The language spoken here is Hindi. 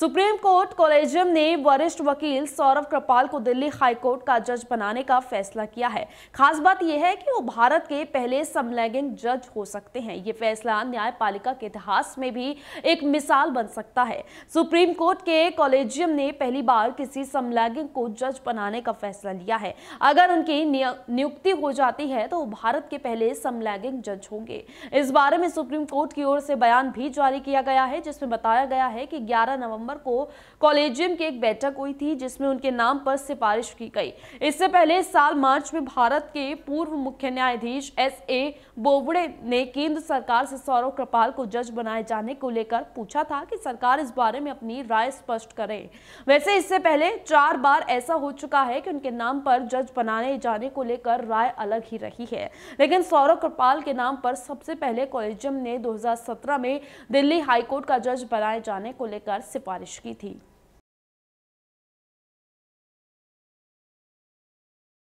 सुप्रीम कोर्ट कॉलेजियम ने वरिष्ठ वकील सौरभ कृपाल को दिल्ली हाई कोर्ट का जज बनाने का फैसला किया है खास बात यह है कि वो भारत के पहले समलैंगिक जज हो सकते हैं ये फैसला न्यायपालिका के इतिहास में भी एक मिसाल बन सकता है सुप्रीम कोर्ट के कॉलेजियम ने पहली बार किसी समलैंगिक को जज बनाने का फैसला लिया है अगर उनकी नियुक्ति हो जाती है तो वो भारत के पहले समलैंगिक जज होंगे इस बारे में सुप्रीम कोर्ट की ओर से बयान भी जारी किया गया है जिसमें बताया गया है कि ग्यारह नवम्बर दिसंबर को कॉलेजियम की एक बैठक हुई थी जिसमें उनके नाम पर सिफारिश की गई इससे पहले इस साल मार्च में भारत के पूर्व मुख्य न्यायाधीश एस ए बोबड़े ने केंद्र सरकार से सौरव कृपाल को जज बनाए जाने को लेकर पूछा था कि सरकार इस बारे में अपनी राय स्पष्ट करे वैसे इससे पहले चार बार ऐसा हो चुका है कि उनके नाम पर जज बनाए जाने को लेकर राय अलग ही रही है लेकिन सौरव कृपाल के नाम पर सबसे पहले कॉलेजियम ने 2017 में दिल्ली हाईकोर्ट का जज बनाए जाने को लेकर सिफारिश सिफारिश की थी